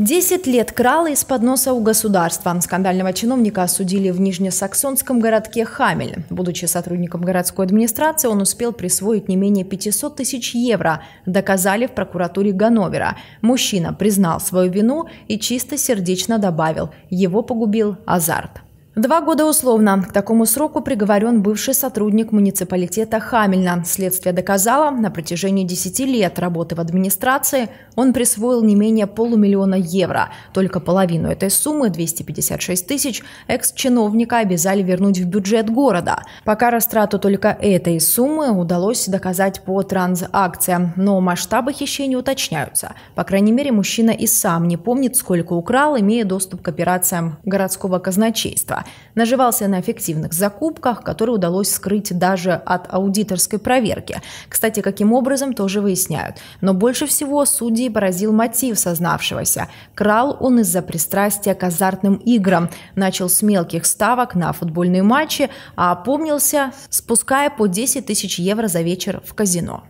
Десять лет крала из-под носа у государства. Скандального чиновника осудили в нижнесаксонском городке Хамель. Будучи сотрудником городской администрации, он успел присвоить не менее 500 тысяч евро, доказали в прокуратуре Ганновера. Мужчина признал свою вину и чисто сердечно добавил, его погубил азарт. Два года условно. К такому сроку приговорен бывший сотрудник муниципалитета Хамельна. Следствие доказало, на протяжении 10 лет работы в администрации он присвоил не менее полумиллиона евро. Только половину этой суммы, 256 тысяч, экс-чиновника обязали вернуть в бюджет города. Пока растрату только этой суммы удалось доказать по транзакциям, но масштабы хищения уточняются. По крайней мере, мужчина и сам не помнит, сколько украл, имея доступ к операциям городского казначейства наживался на эффективных закупках, которые удалось скрыть даже от аудиторской проверки. Кстати, каким образом, тоже выясняют. Но больше всего судьи поразил мотив сознавшегося. Крал он из-за пристрастия к азартным играм. Начал с мелких ставок на футбольные матчи, а опомнился, спуская по 10 тысяч евро за вечер в казино.